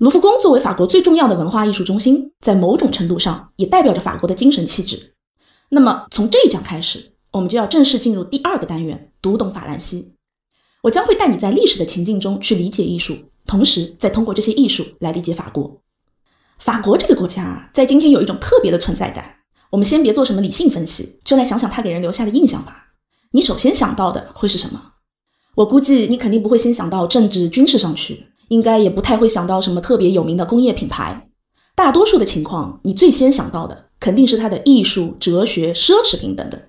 卢浮宫作为法国最重要的文化艺术中心，在某种程度上也代表着法国的精神气质。那么，从这一讲开始，我们就要正式进入第二个单元，读懂法兰西。我将会带你在历史的情境中去理解艺术，同时再通过这些艺术来理解法国。法国这个国家在今天有一种特别的存在感。我们先别做什么理性分析，就来想想它给人留下的印象吧。你首先想到的会是什么？我估计你肯定不会先想到政治军事上去。应该也不太会想到什么特别有名的工业品牌，大多数的情况，你最先想到的肯定是它的艺术、哲学、奢侈品等等，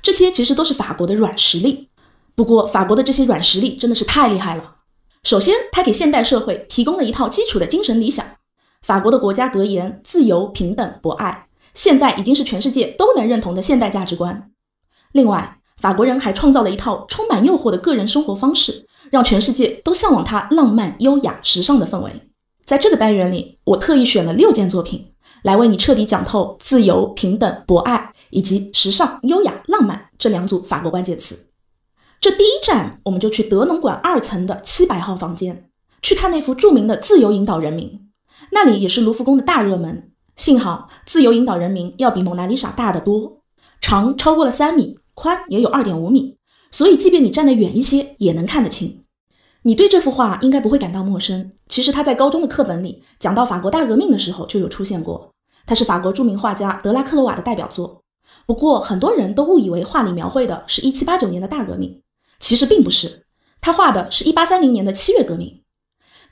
这些其实都是法国的软实力。不过，法国的这些软实力真的是太厉害了。首先，它给现代社会提供了一套基础的精神理想，法国的国家格言“自由、平等、博爱”，现在已经是全世界都能认同的现代价值观。另外，法国人还创造了一套充满诱惑的个人生活方式，让全世界都向往它浪漫、优雅、时尚的氛围。在这个单元里，我特意选了六件作品来为你彻底讲透“自由、平等、博爱”以及“时尚、优雅、浪漫”这两组法国关键词。这第一站，我们就去德农馆二层的七百号房间，去看那幅著名的《自由引导人民》。那里也是卢浮宫的大热门。幸好，《自由引导人民》要比《蒙娜丽莎》大得多，长超过了三米。宽也有二点五米，所以即便你站得远一些，也能看得清。你对这幅画应该不会感到陌生。其实他在高中的课本里讲到法国大革命的时候就有出现过。它是法国著名画家德拉克罗瓦的代表作。不过很多人都误以为画里描绘的是一七八九年的大革命，其实并不是。他画的是一八三零年的七月革命。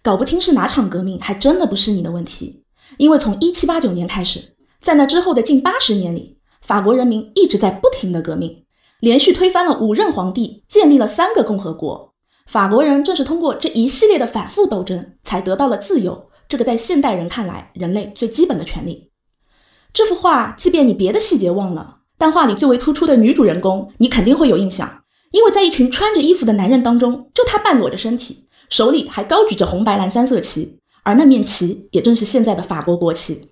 搞不清是哪场革命，还真的不是你的问题。因为从一七八九年开始，在那之后的近八十年里，法国人民一直在不停的革命。连续推翻了五任皇帝，建立了三个共和国。法国人正是通过这一系列的反复斗争，才得到了自由，这个在现代人看来人类最基本的权利。这幅画，即便你别的细节忘了，但画里最为突出的女主人公，你肯定会有印象，因为在一群穿着衣服的男人当中，就她半裸着身体，手里还高举着红白蓝三色旗，而那面旗也正是现在的法国国旗。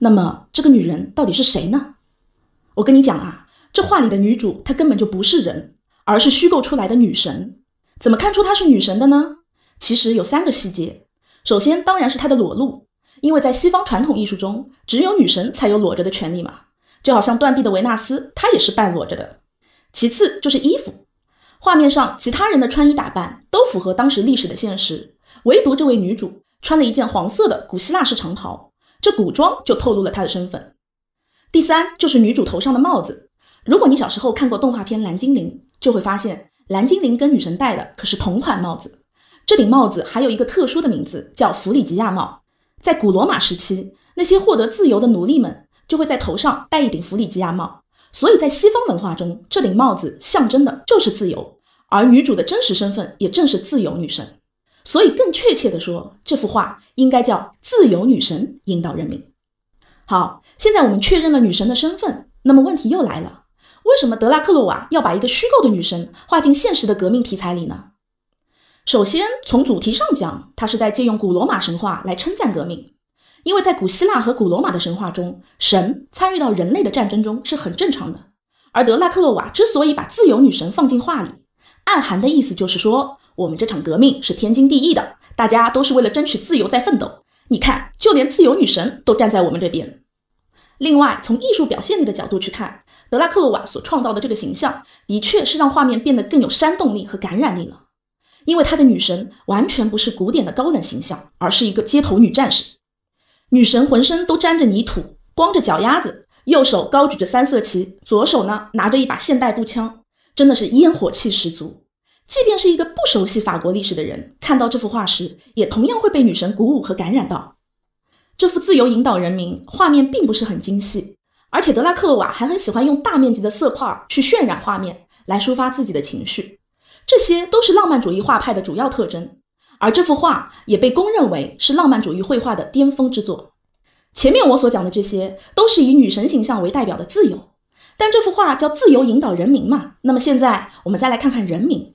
那么，这个女人到底是谁呢？我跟你讲啊。这画里的女主，她根本就不是人，而是虚构出来的女神。怎么看出她是女神的呢？其实有三个细节。首先，当然是她的裸露，因为在西方传统艺术中，只有女神才有裸着的权利嘛，就好像断臂的维纳斯，她也是半裸着的。其次就是衣服，画面上其他人的穿衣打扮都符合当时历史的现实，唯独这位女主穿了一件黄色的古希腊式长袍，这古装就透露了她的身份。第三就是女主头上的帽子。如果你小时候看过动画片《蓝精灵》，就会发现蓝精灵跟女神戴的可是同款帽子。这顶帽子还有一个特殊的名字，叫弗里吉亚帽。在古罗马时期，那些获得自由的奴隶们就会在头上戴一顶弗里吉亚帽。所以在西方文化中，这顶帽子象征的就是自由。而女主的真实身份也正是自由女神。所以更确切的说，这幅画应该叫《自由女神引导人民》。好，现在我们确认了女神的身份，那么问题又来了。为什么德拉克洛瓦要把一个虚构的女神画进现实的革命题材里呢？首先，从主题上讲，他是在借用古罗马神话来称赞革命，因为在古希腊和古罗马的神话中，神参与到人类的战争中是很正常的。而德拉克洛瓦之所以把自由女神放进画里，暗含的意思就是说，我们这场革命是天经地义的，大家都是为了争取自由在奋斗。你看，就连自由女神都站在我们这边。另外，从艺术表现力的角度去看。德拉克洛瓦所创造的这个形象，的确是让画面变得更有煽动力和感染力了，因为他的女神完全不是古典的高冷形象，而是一个街头女战士。女神浑身都沾着泥土，光着脚丫子，右手高举着三色旗，左手呢拿着一把现代步枪，真的是烟火气十足。即便是一个不熟悉法国历史的人，看到这幅画时，也同样会被女神鼓舞和感染到。这幅《自由引导人民》画面并不是很精细。而且德拉克洛瓦还很喜欢用大面积的色块去渲染画面，来抒发自己的情绪，这些都是浪漫主义画派的主要特征。而这幅画也被公认为是浪漫主义绘画的巅峰之作。前面我所讲的这些，都是以女神形象为代表的自由，但这幅画叫《自由引导人民》嘛。那么现在我们再来看看人民。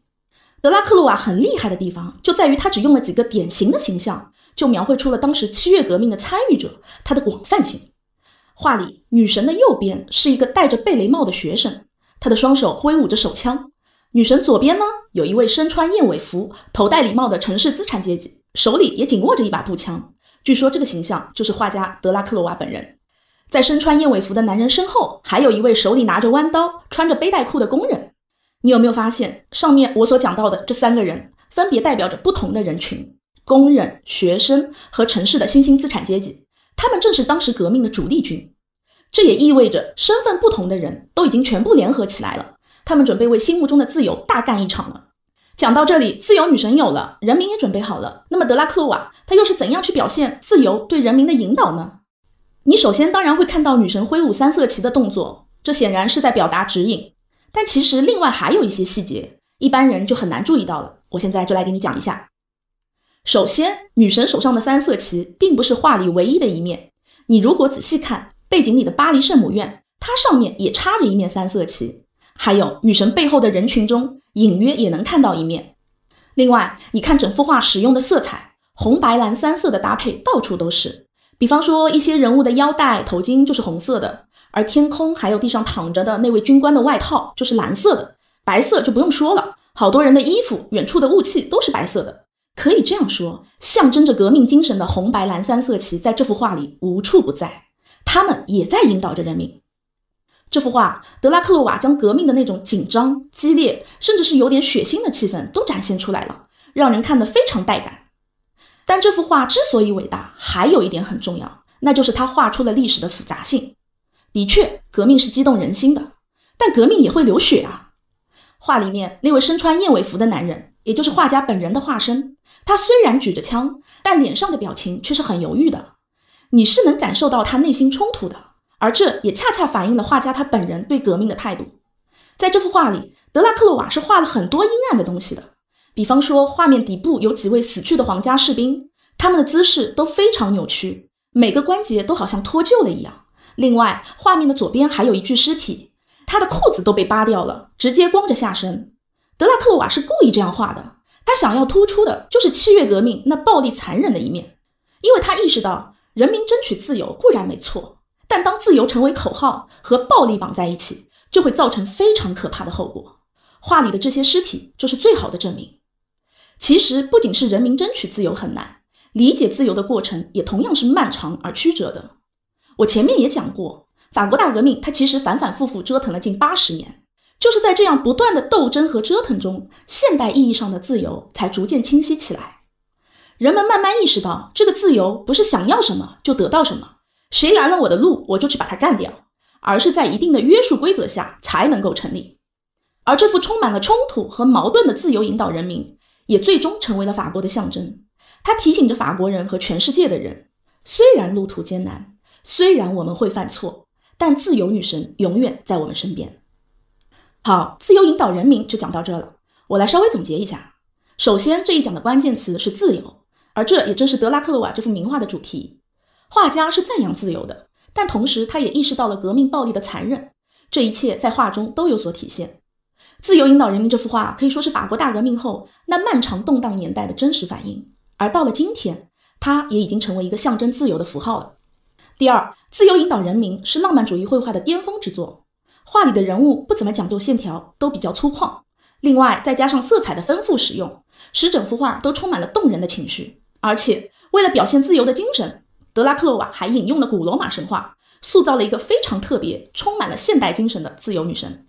德拉克洛瓦很厉害的地方就在于，他只用了几个典型的形象，就描绘出了当时七月革命的参与者，他的广泛性。画里，女神的右边是一个戴着贝雷帽的学生，他的双手挥舞着手枪。女神左边呢，有一位身穿燕尾服、头戴礼帽的城市资产阶级，手里也紧握着一把步枪。据说这个形象就是画家德拉克罗瓦本人。在身穿燕尾服的男人身后，还有一位手里拿着弯刀、穿着背带裤的工人。你有没有发现，上面我所讲到的这三个人，分别代表着不同的人群：工人、学生和城市的新兴资产阶级。他们正是当时革命的主力军，这也意味着身份不同的人都已经全部联合起来了。他们准备为心目中的自由大干一场了。讲到这里，自由女神有了，人民也准备好了。那么德拉克瓦他又是怎样去表现自由对人民的引导呢？你首先当然会看到女神挥舞三色旗的动作，这显然是在表达指引。但其实另外还有一些细节，一般人就很难注意到了。我现在就来给你讲一下。首先，女神手上的三色旗并不是画里唯一的一面。你如果仔细看背景里的巴黎圣母院，它上面也插着一面三色旗。还有女神背后的人群中，隐约也能看到一面。另外，你看整幅画使用的色彩，红、白、蓝三色的搭配到处都是。比方说，一些人物的腰带、头巾就是红色的，而天空还有地上躺着的那位军官的外套就是蓝色的，白色就不用说了，好多人的衣服、远处的雾气都是白色的。可以这样说，象征着革命精神的红、白、蓝三色旗在这幅画里无处不在，他们也在引导着人民。这幅画，德拉克洛瓦将革命的那种紧张、激烈，甚至是有点血腥的气氛都展现出来了，让人看得非常带感。但这幅画之所以伟大，还有一点很重要，那就是他画出了历史的复杂性。的确，革命是激动人心的，但革命也会流血啊。画里面那位身穿燕尾服的男人。也就是画家本人的化身，他虽然举着枪，但脸上的表情却是很犹豫的。你是能感受到他内心冲突的，而这也恰恰反映了画家他本人对革命的态度。在这幅画里，德拉克洛瓦是画了很多阴暗的东西的，比方说画面底部有几位死去的皇家士兵，他们的姿势都非常扭曲，每个关节都好像脱臼了一样。另外，画面的左边还有一具尸体，他的裤子都被扒掉了，直接光着下身。德拉克鲁瓦是故意这样画的，他想要突出的就是七月革命那暴力残忍的一面，因为他意识到人民争取自由固然没错，但当自由成为口号和暴力绑在一起，就会造成非常可怕的后果。画里的这些尸体就是最好的证明。其实不仅是人民争取自由很难，理解自由的过程也同样是漫长而曲折的。我前面也讲过，法国大革命它其实反反复复折腾了近八十年。就是在这样不断的斗争和折腾中，现代意义上的自由才逐渐清晰起来。人们慢慢意识到，这个自由不是想要什么就得到什么，谁拦了我的路我就去把它干掉，而是在一定的约束规则下才能够成立。而这幅充满了冲突和矛盾的自由引导人民，也最终成为了法国的象征。它提醒着法国人和全世界的人：虽然路途艰难，虽然我们会犯错，但自由女神永远在我们身边。好，自由引导人民就讲到这了。我来稍微总结一下。首先，这一讲的关键词是自由，而这也正是德拉克洛瓦这幅名画的主题。画家是赞扬自由的，但同时他也意识到了革命暴力的残忍，这一切在画中都有所体现。《自由引导人民》这幅画可以说是法国大革命后那漫长动荡年代的真实反应，而到了今天，它也已经成为一个象征自由的符号了。第二，自由引导人民是浪漫主义绘画的巅峰之作。画里的人物不怎么讲究线条，都比较粗犷。另外再加上色彩的丰富使用，使整幅画都充满了动人的情绪。而且为了表现自由的精神，德拉克洛瓦还引用了古罗马神话，塑造了一个非常特别、充满了现代精神的自由女神。